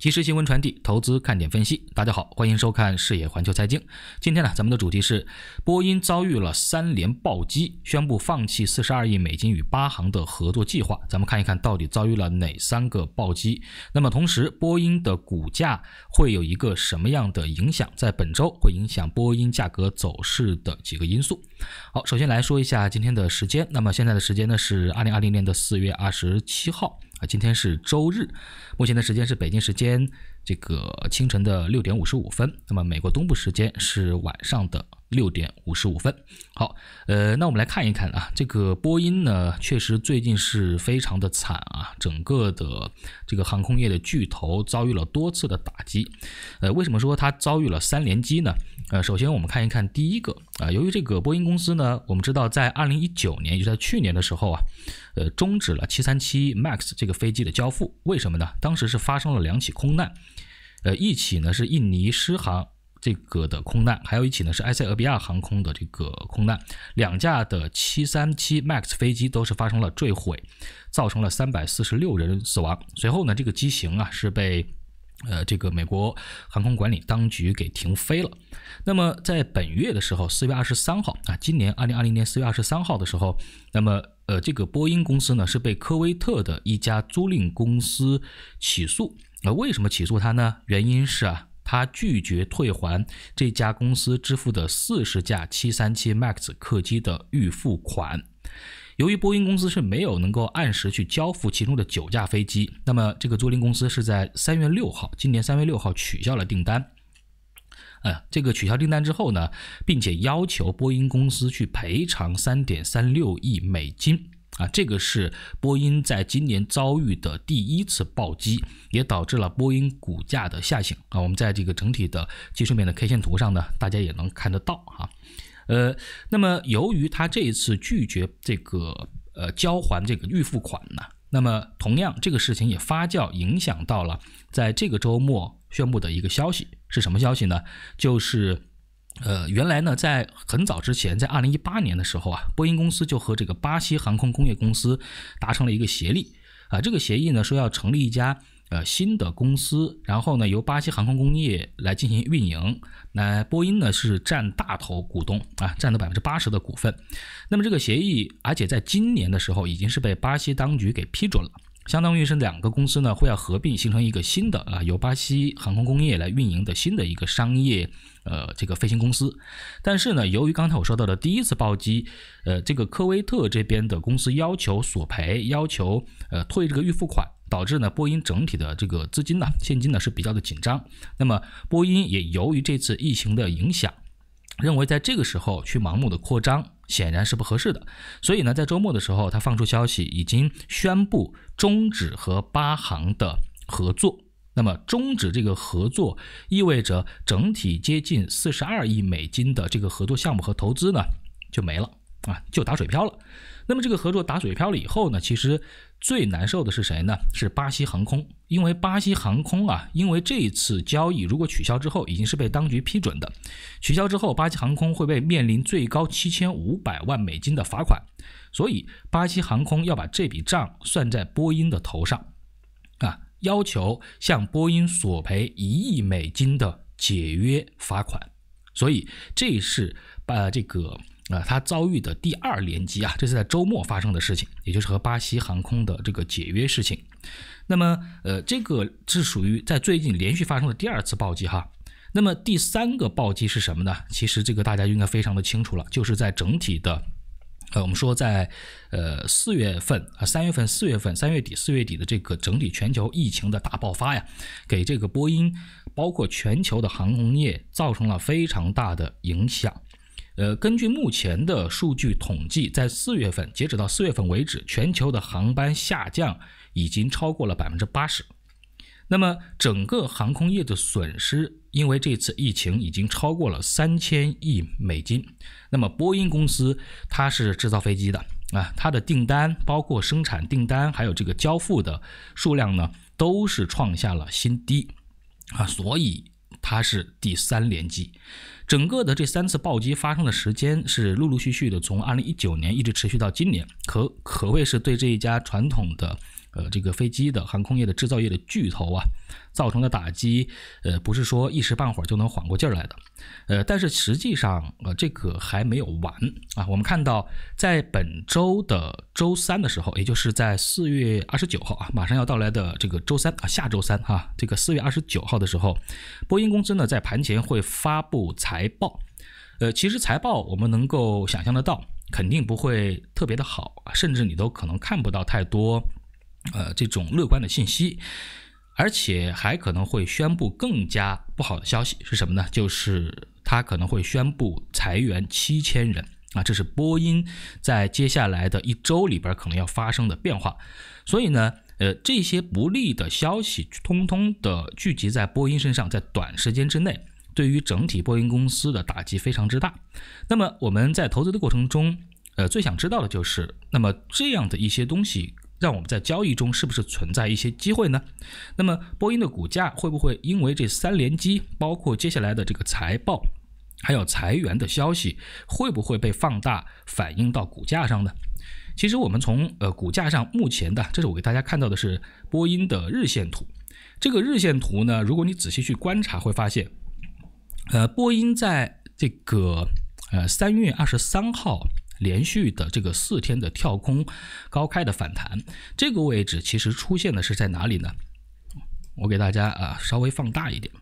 及时新闻传递，投资看点分析。大家好，欢迎收看视野环球财经。今天呢，咱们的主题是波音遭遇了三连暴击，宣布放弃四十二亿美金与八行的合作计划。咱们看一看到底遭遇了哪三个暴击？那么同时，波音的股价会有一个什么样的影响？在本周会影响波音价格走势的几个因素。好，首先来说一下今天的时间。那么现在的时间呢是二零二零年的四月二十七号。啊，今天是周日，目前的时间是北京时间这个清晨的六点五十五分，那么美国东部时间是晚上的。六点五十五分，好，呃，那我们来看一看啊，这个波音呢，确实最近是非常的惨啊，整个的这个航空业的巨头遭遇了多次的打击，呃，为什么说它遭遇了三连击呢？呃，首先我们看一看第一个啊，由于这个波音公司呢，我们知道在二零一九年，也就是去年的时候啊，呃，终止了七三七 MAX 这个飞机的交付，为什么呢？当时是发生了两起空难，呃，一起呢是印尼失航。这个的空难，还有一起呢是埃塞俄比亚航空的这个空难，两架的七三七 MAX 飞机都是发生了坠毁，造成了三百四十六人死亡。随后呢，这个机型啊是被，呃这个美国航空管理当局给停飞了。那么在本月的时候，四月二十三号啊，今年二零二零年四月二十三号的时候，那么呃这个波音公司呢是被科威特的一家租赁公司起诉。那为什么起诉他呢？原因是啊。他拒绝退还这家公司支付的四十架737 Max 客机的预付款。由于波音公司是没有能够按时去交付其中的九架飞机，那么这个租赁公司是在三月六号，今年三月六号取消了订单。呃，这个取消订单之后呢，并且要求波音公司去赔偿三点三六亿美金。啊，这个是波音在今年遭遇的第一次暴击，也导致了波音股价的下行啊。我们在这个整体的技术面的 K 线图上呢，大家也能看得到哈。呃，那么由于他这一次拒绝这个呃交还这个预付款呢，那么同样这个事情也发酵，影响到了在这个周末宣布的一个消息是什么消息呢？就是。呃，原来呢，在很早之前，在二零一八年的时候啊，波音公司就和这个巴西航空工业公司达成了一个协议啊。这个协议呢，说要成立一家呃新的公司，然后呢由巴西航空工业来进行运营，那波音呢是占大头股东啊，占了百分之八十的股份。那么这个协议，而且在今年的时候已经是被巴西当局给批准了。相当于是两个公司呢，会要合并，形成一个新的啊，由巴西航空工业来运营的新的一个商业呃这个飞行公司。但是呢，由于刚才我说到的第一次暴击，呃，这个科威特这边的公司要求索赔，要求呃退这个预付款，导致呢波音整体的这个资金呢，现金呢是比较的紧张。那么波音也由于这次疫情的影响，认为在这个时候去盲目的扩张。显然是不合适的，所以呢，在周末的时候，他放出消息，已经宣布终止和巴航的合作。那么，终止这个合作，意味着整体接近四十二亿美金的这个合作项目和投资呢，就没了啊，就打水漂了。那么，这个合作打水漂了以后呢，其实。最难受的是谁呢？是巴西航空，因为巴西航空啊，因为这一次交易如果取消之后，已经是被当局批准的，取消之后，巴西航空会被面临最高七千五百万美金的罚款，所以巴西航空要把这笔账算在波音的头上，啊，要求向波音索赔一亿美金的解约罚款，所以这是把这个。啊，他遭遇的第二连击啊，这是在周末发生的事情，也就是和巴西航空的这个解约事情。那么，呃，这个是属于在最近连续发生的第二次暴击哈。那么第三个暴击是什么呢？其实这个大家应该非常的清楚了，就是在整体的，呃，我们说在呃四月份啊，三月份、四月份、三月底、四月底的这个整体全球疫情的大爆发呀，给这个波音，包括全球的航空业造成了非常大的影响。呃，根据目前的数据统计，在四月份截止到四月份为止，全球的航班下降已经超过了百分之八十。那么整个航空业的损失，因为这次疫情已经超过了三千亿美金。那么波音公司它是制造飞机的啊，它的订单包括生产订单还有这个交付的数量呢，都是创下了新低啊，所以它是第三连击。整个的这三次暴击发生的时间是陆陆续续的，从二零一九年一直持续到今年，可可谓是对这一家传统的。呃，这个飞机的航空业的制造业的巨头啊，造成的打击，呃，不是说一时半会儿就能缓过劲儿来的，呃，但是实际上，呃，这个还没有完啊。我们看到，在本周的周三的时候，也就是在四月二十九号啊，马上要到来的这个周三啊，下周三啊，这个四月二十九号的时候，波音公司呢在盘前会发布财报，呃，其实财报我们能够想象得到，肯定不会特别的好啊，甚至你都可能看不到太多。呃，这种乐观的信息，而且还可能会宣布更加不好的消息是什么呢？就是他可能会宣布裁员七千人啊，这是波音在接下来的一周里边可能要发生的变化。所以呢，呃，这些不利的消息通通的聚集在波音身上，在短时间之内，对于整体波音公司的打击非常之大。那么我们在投资的过程中，呃，最想知道的就是，那么这样的一些东西。让我们在交易中是不是存在一些机会呢？那么波音的股价会不会因为这三连击，包括接下来的这个财报，还有裁员的消息，会不会被放大反映到股价上呢？其实我们从呃股价上目前的，这是我给大家看到的是波音的日线图。这个日线图呢，如果你仔细去观察，会发现，呃，波音在这个呃三月二十三号。连续的这个四天的跳空高开的反弹，这个位置其实出现的是在哪里呢？我给大家啊稍微放大一点。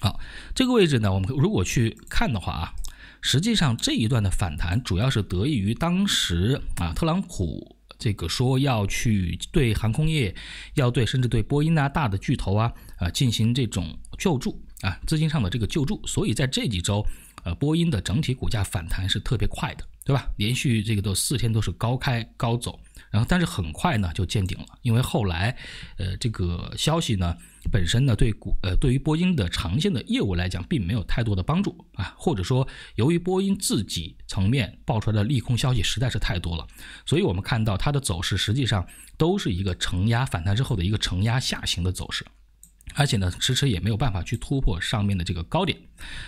好，这个位置呢，我们如果去看的话啊，实际上这一段的反弹主要是得益于当时啊特朗普这个说要去对航空业、要对甚至对波音啊大的巨头啊啊进行这种救助啊资金上的这个救助，所以在这几周。呃，波音的整体股价反弹是特别快的，对吧？连续这个都四天都是高开高走，然后但是很快呢就见顶了，因为后来，呃，这个消息呢本身呢对股呃对于波音的长线的业务来讲并没有太多的帮助啊，或者说由于波音自己层面爆出来的利空消息实在是太多了，所以我们看到它的走势实际上都是一个承压反弹之后的一个承压下行的走势。而且呢，迟迟也没有办法去突破上面的这个高点。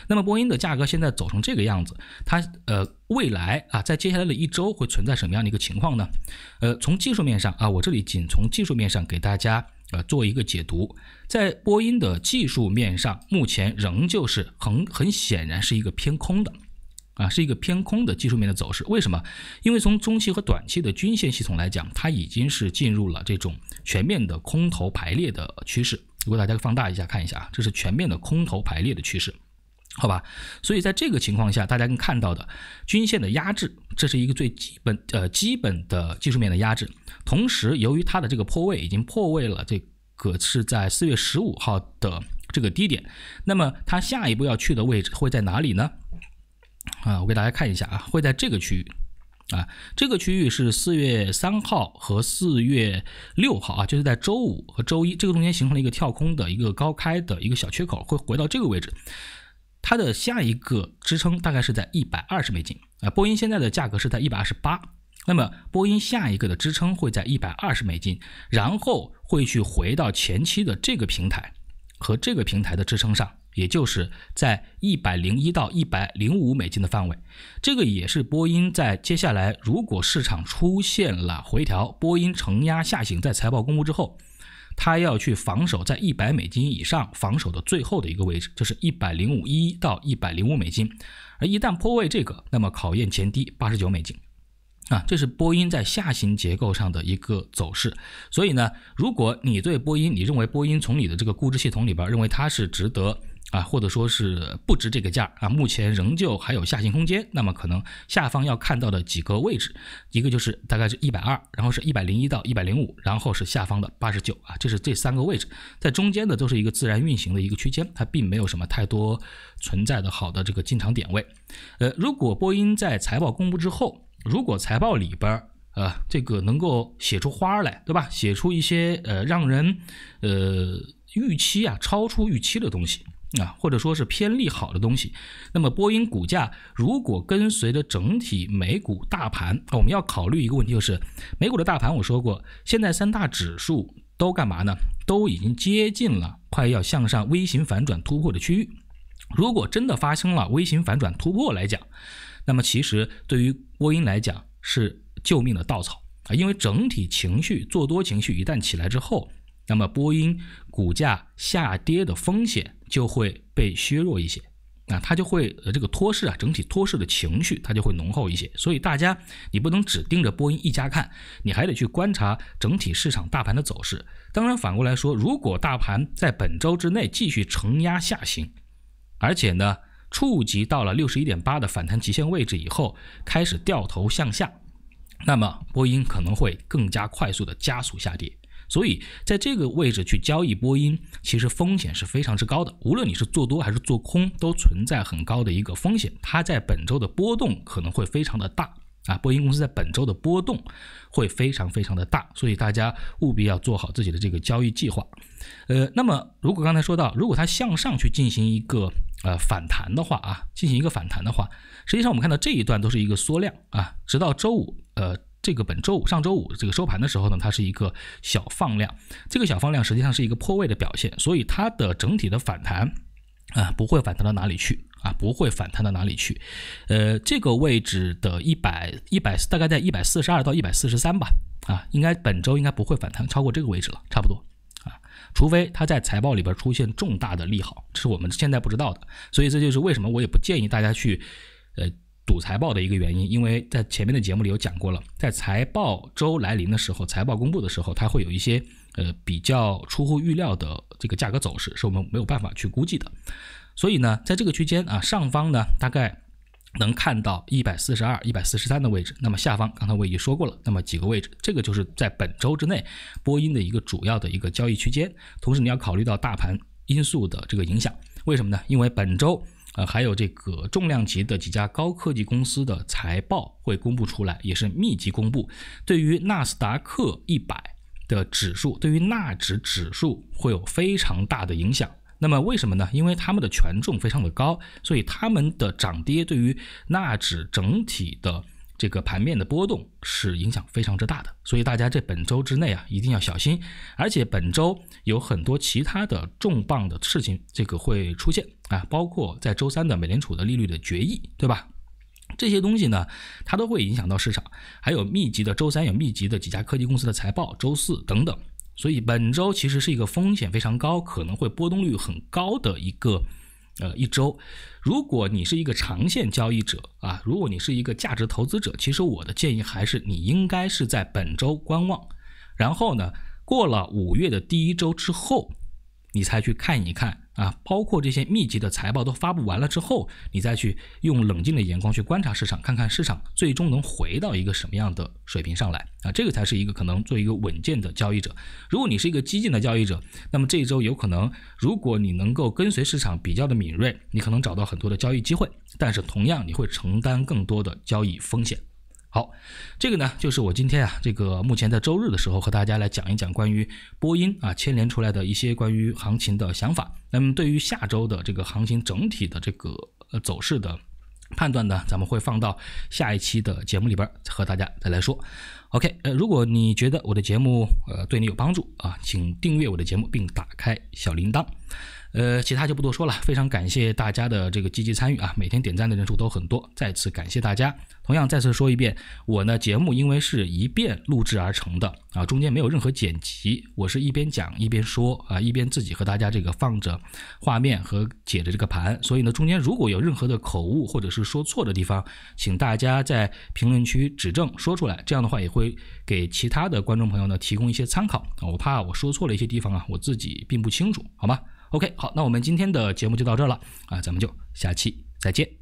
那么，波音的价格现在走成这个样子，它呃，未来啊，在接下来的一周会存在什么样的一个情况呢？呃，从技术面上啊，我这里仅从技术面上给大家呃做一个解读。在波音的技术面上，目前仍旧是很很显然是一个偏空的，啊，是一个偏空的技术面的走势。为什么？因为从中期和短期的均线系统来讲，它已经是进入了这种全面的空头排列的趋势。如果大家放大一下看一下啊，这是全面的空头排列的趋势，好吧？所以在这个情况下，大家能看到的均线的压制，这是一个最基本呃基本的技术面的压制。同时，由于它的这个破位已经破位了，这个是在四月十五号的这个低点，那么它下一步要去的位置会在哪里呢？啊，我给大家看一下啊，会在这个区域。啊，这个区域是四月三号和四月六号啊，就是在周五和周一这个中间形成了一个跳空的一个高开的一个小缺口，会回到这个位置。它的下一个支撑大概是在一百二十美金啊，波音现在的价格是在一百二十八，那么波音下一个的支撑会在一百二十美金，然后会去回到前期的这个平台和这个平台的支撑上。也就是在一百零一到一百零五美金的范围，这个也是波音在接下来如果市场出现了回调，波音承压下行，在财报公布之后，它要去防守在一百美金以上防守的最后的一个位置，就是一百零五一到一百零五美金，而一旦破位这个，那么考验前低八十九美金，啊，这是波音在下行结构上的一个走势。所以呢，如果你对波音，你认为波音从你的这个估值系统里边认为它是值得。啊，或者说是不值这个价啊，目前仍旧还有下行空间。那么可能下方要看到的几个位置，一个就是大概是一百二，然后是一百零一到一百零五，然后是下方的八十九啊，这是这三个位置，在中间的都是一个自然运行的一个区间，它并没有什么太多存在的好的这个进场点位。呃，如果波音在财报公布之后，如果财报里边儿呃，这个能够写出花来，对吧？写出一些呃让人呃预期啊超出预期的东西。啊，或者说是偏利好的东西。那么，波音股价如果跟随着整体美股大盘，我们要考虑一个问题，就是美股的大盘。我说过，现在三大指数都干嘛呢？都已经接近了快要向上微型反转突破的区域。如果真的发生了微型反转突破来讲，那么其实对于波音来讲是救命的稻草啊，因为整体情绪做多情绪一旦起来之后，那么波音股价下跌的风险。就会被削弱一些，那它就会呃这个托市啊，整体托市的情绪它就会浓厚一些。所以大家你不能只盯着波音一家看，你还得去观察整体市场大盘的走势。当然反过来说，如果大盘在本周之内继续承压下行，而且呢触及到了六十一点八的反弹极限位置以后开始掉头向下，那么波音可能会更加快速的加速下跌。所以，在这个位置去交易波音，其实风险是非常之高的。无论你是做多还是做空，都存在很高的一个风险。它在本周的波动可能会非常的大啊，波音公司在本周的波动会非常非常的大。所以大家务必要做好自己的这个交易计划。呃，那么如果刚才说到，如果它向上去进行一个呃反弹的话啊，进行一个反弹的话，实际上我们看到这一段都是一个缩量啊，直到周五呃。这个本周五、上周五这个收盘的时候呢，它是一个小放量，这个小放量实际上是一个破位的表现，所以它的整体的反弹啊不会反弹到哪里去啊不会反弹到哪里去，呃这个位置的一百一百大概在一百四十二到一百四十三吧啊应该本周应该不会反弹超过这个位置了，差不多啊，除非它在财报里边出现重大的利好，这是我们现在不知道的，所以这就是为什么我也不建议大家去呃。赌财报的一个原因，因为在前面的节目里有讲过了，在财报周来临的时候，财报公布的时候，它会有一些呃比较出乎预料的这个价格走势，是我们没有办法去估计的。所以呢，在这个区间啊，上方呢大概能看到一百四十二、一百四十三的位置，那么下方刚才我已经说过了，那么几个位置，这个就是在本周之内波音的一个主要的一个交易区间。同时你要考虑到大盘因素的这个影响，为什么呢？因为本周。呃，还有这个重量级的几家高科技公司的财报会公布出来，也是密集公布。对于纳斯达克一百的指数，对于纳指指数会有非常大的影响。那么为什么呢？因为他们的权重非常的高，所以他们的涨跌对于纳指整体的。这个盘面的波动是影响非常之大的，所以大家在本周之内啊一定要小心，而且本周有很多其他的重磅的事情，这个会出现啊，包括在周三的美联储的利率的决议，对吧？这些东西呢，它都会影响到市场，还有密集的周三有密集的几家科技公司的财报，周四等等，所以本周其实是一个风险非常高，可能会波动率很高的一个。呃，一周，如果你是一个长线交易者啊，如果你是一个价值投资者，其实我的建议还是你应该是在本周观望，然后呢，过了五月的第一周之后。你才去看一看啊，包括这些密集的财报都发布完了之后，你再去用冷静的眼光去观察市场，看看市场最终能回到一个什么样的水平上来啊，这个才是一个可能做一个稳健的交易者。如果你是一个激进的交易者，那么这一周有可能，如果你能够跟随市场比较的敏锐，你可能找到很多的交易机会，但是同样你会承担更多的交易风险。好，这个呢，就是我今天啊，这个目前在周日的时候和大家来讲一讲关于波音啊牵连出来的一些关于行情的想法。那么对于下周的这个行情整体的这个呃走势的判断呢，咱们会放到下一期的节目里边和大家再来说。OK，呃，如果你觉得我的节目呃对你有帮助啊，请订阅我的节目并打开小铃铛。呃，其他就不多说了，非常感谢大家的这个积极参与啊，每天点赞的人数都很多，再次感谢大家。同样再次说一遍，我呢节目因为是一遍录制而成的啊，中间没有任何剪辑，我是一边讲一边说啊，一边自己和大家这个放着画面和解的这个盘，所以呢中间如果有任何的口误或者是说错的地方，请大家在评论区指正说出来，这样的话也会给其他的观众朋友呢提供一些参考啊，我怕我说错了一些地方啊，我自己并不清楚，好吧？OK，好，那我们今天的节目就到这了啊，咱们就下期再见。